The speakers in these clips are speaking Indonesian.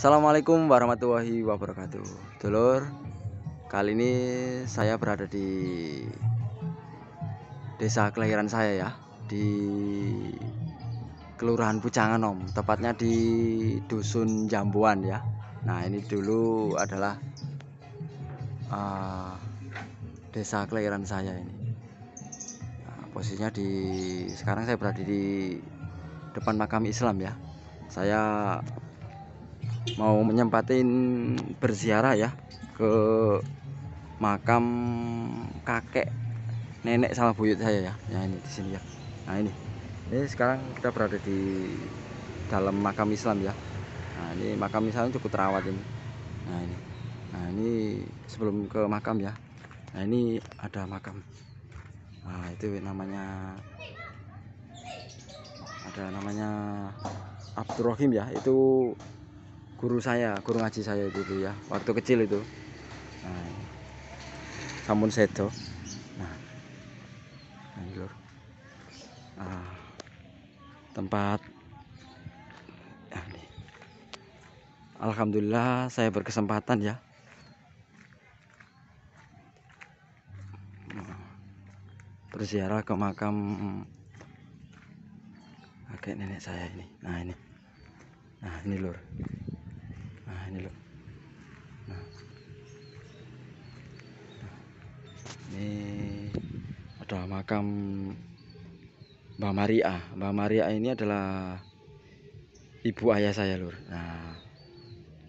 Assalamualaikum warahmatullahi wabarakatuh Dulur Kali ini saya berada di Desa kelahiran saya ya Di Kelurahan Pucangan Om Tepatnya di Dusun Jambuan ya Nah ini dulu adalah uh, Desa kelahiran saya ini nah, Posisinya di Sekarang saya berada di Depan makam Islam ya Saya mau menyempatin berziarah ya ke makam kakek nenek salah buyut saya ya ya ini di sini ya nah ini ini sekarang kita berada di dalam makam Islam ya nah ini makam Islam cukup terawat ini nah ini nah ini sebelum ke makam ya nah ini ada makam nah itu namanya ada namanya Abdurrahim ya itu guru saya guru ngaji saya itu, ya waktu kecil itu nah, sampun sedo nah nah, ah, tempat ah, Alhamdulillah saya berkesempatan ya nah, berziarah ke makam kakek nenek saya ini nah ini nah ini lur nah ini loh nah, nah. ini adalah makam Mbak Maria Mbak Maria ini adalah ibu ayah saya lur nah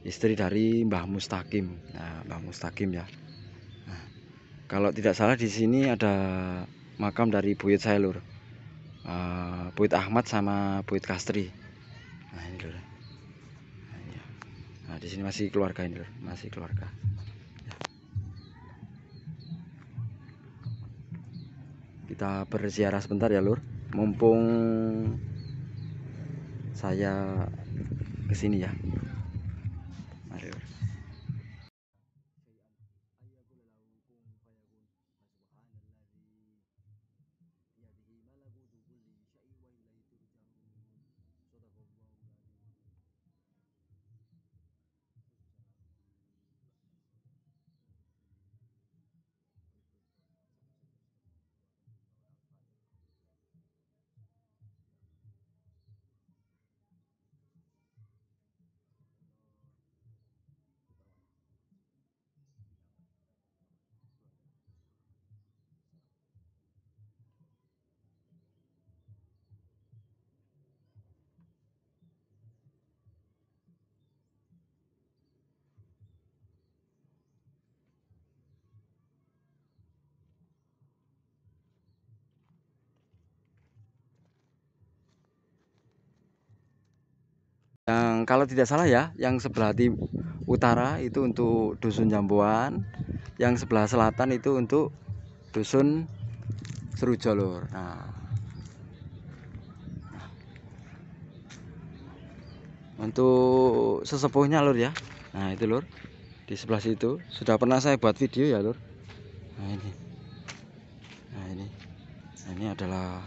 istri dari Mbah Mustakim nah Mbah Mustakim ya nah, kalau tidak salah di sini ada makam dari buyut saya lur uh, buyut Ahmad sama buyut Kastri nah ini lur nah di sini masih keluarga ini masih keluarga kita berziarah sebentar ya lur mumpung saya kesini ya kalau tidak salah ya yang sebelah di utara itu untuk dusun Jambuan yang sebelah selatan itu untuk dusun Seru Jalur. nah untuk sesepuhnya lur ya nah itu lur di sebelah situ sudah pernah saya buat video ya lur nah ini nah ini nah, ini adalah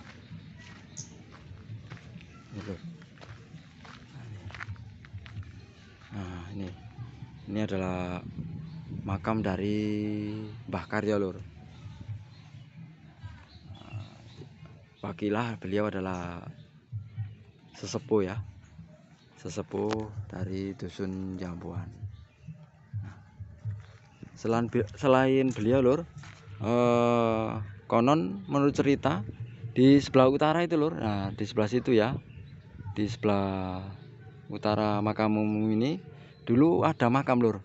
ini lur ini ini adalah makam dari Mbah Karyo lur wakilah beliau adalah sesepuh ya sesepuh dari dusun Jambuan selain selain beliau lur eh, konon menurut cerita di sebelah utara itu lur nah di sebelah situ ya di sebelah utara makam umum ini dulu ada makam lur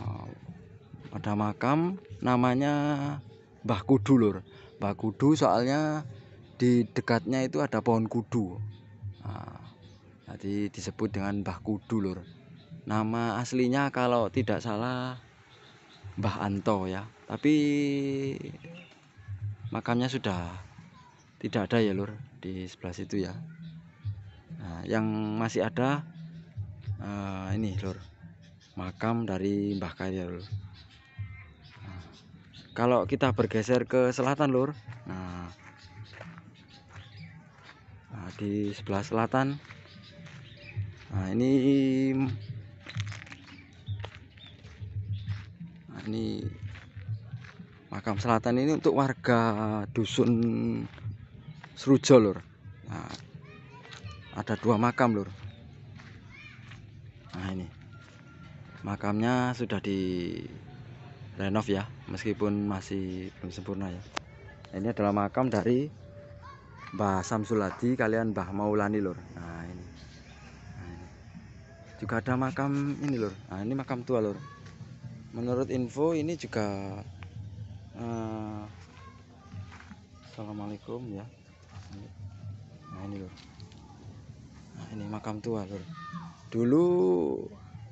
oh, ada makam namanya Mbah Kudu lur Mbah Kudu soalnya di dekatnya itu ada pohon kudu ah, jadi disebut dengan Mbah Kudu lur nama aslinya kalau tidak salah Mbah Anto ya tapi makamnya sudah tidak ada ya lur di sebelah situ ya nah, yang masih ada uh, ini lur makam dari Mbah Kaya, lur nah, kalau kita bergeser ke selatan lur nah, nah di sebelah selatan nah ini nah, ini makam selatan ini untuk warga dusun Srujo lur nah, ada dua makam lur nah ini makamnya sudah di renov ya meskipun masih belum sempurna ya ini adalah makam dari Mbah Samsuladi kalian Mbah Maulani lur nah ini. nah ini juga ada makam ini lur nah ini makam tua lur menurut info ini juga uh, Assalamualaikum ya nah ini lur ini makam tua lur dulu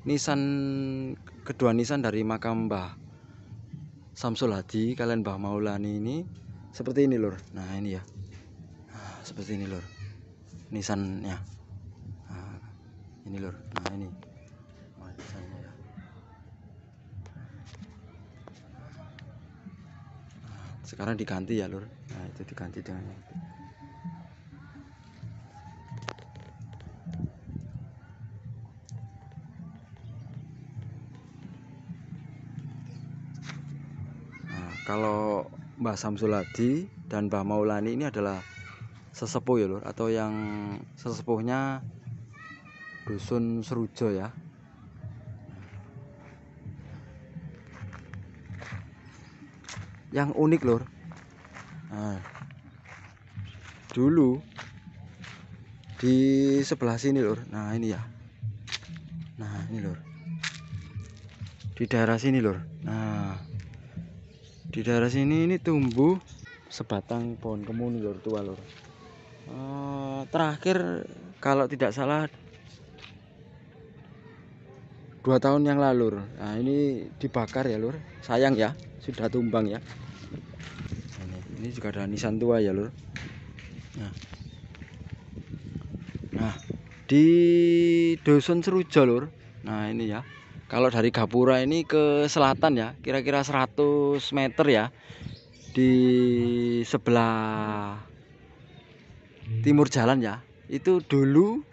nisan kedua nisan dari makam Mbah Samsul Hadi kalian Mbah Maulani ini seperti ini lur nah ini ya nah, seperti ini lur nisannya nah, ini lur nah ini nah, ya. nah, sekarang diganti ya lur nah itu diganti dengan kalau Mbah Samsuladi dan Mbah Maulani ini adalah sesepuh ya lur atau yang sesepuhnya dusun Serujo ya yang unik lur nah, dulu di sebelah sini lur nah ini ya nah ini lur di daerah sini lur nah di daerah sini ini tumbuh sebatang pohon kemun lor tua lor uh, eh, terakhir kalau tidak salah dua tahun yang lalu nah ini dibakar ya lur sayang ya sudah tumbang ya ini juga ada nisan tua ya lur nah nah di dusun serujo lur nah ini ya kalau dari Gapura ini ke selatan ya kira-kira 100 meter ya di sebelah hmm. timur jalan ya itu dulu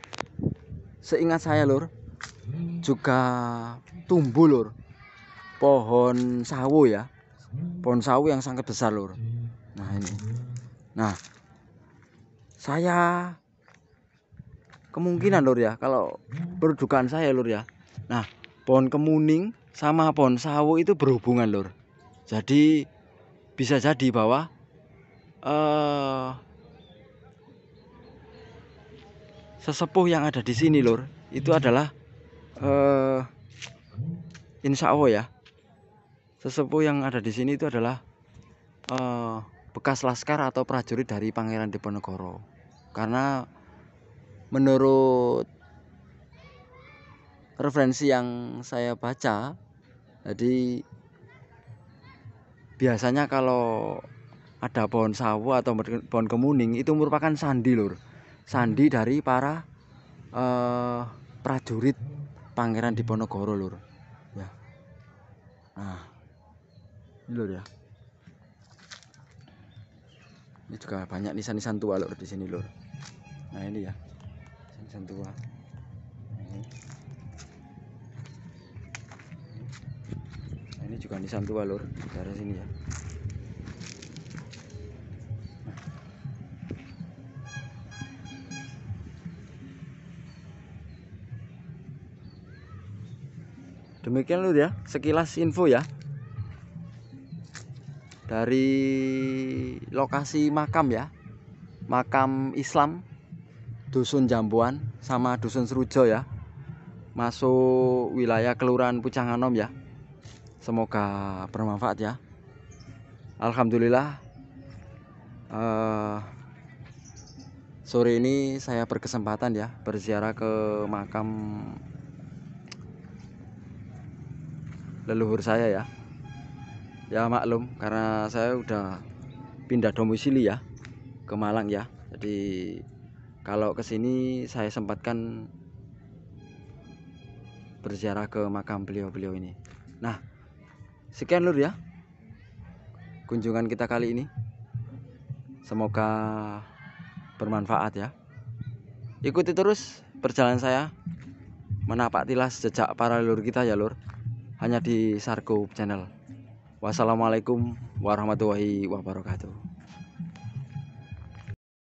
seingat saya lur hmm. juga tumbuh lur pohon sawo ya hmm. pohon sawo yang sangat besar lur nah ini nah saya kemungkinan lur ya kalau perdukaan saya lur ya nah pohon kemuning sama pohon sawo itu berhubungan lor. jadi bisa jadi bahwa uh, sesepuh yang ada di sini lor itu adalah uh, insya Allah ya sesepuh yang ada di sini itu adalah uh, bekas laskar atau prajurit dari Pangeran Diponegoro karena menurut referensi yang saya baca jadi biasanya kalau ada pohon sawo atau pohon kemuning itu merupakan sandi lur sandi hmm. dari para eh, prajurit pangeran Diponegoro lur ya nah ini lur ya ini juga banyak nisan-nisan tua lur di sini lur nah ini ya nisan tua ini juga nisan tua lur dari sini ya Demikian lu ya, sekilas info ya. Dari lokasi makam ya. Makam Islam Dusun Jambuan sama Dusun Serujo ya. Masuk wilayah Kelurahan Pucanganom ya semoga bermanfaat ya Alhamdulillah uh, sore ini saya berkesempatan ya berziarah ke makam leluhur saya ya ya maklum karena saya udah pindah domisili ya ke Malang ya jadi kalau kesini saya sempatkan berziarah ke makam beliau-beliau ini nah Sekian lur ya kunjungan kita kali ini. Semoga bermanfaat ya. Ikuti terus perjalanan saya tilas jejak para lur kita ya lur. Hanya di Sarko Channel. Wassalamualaikum warahmatullahi wabarakatuh.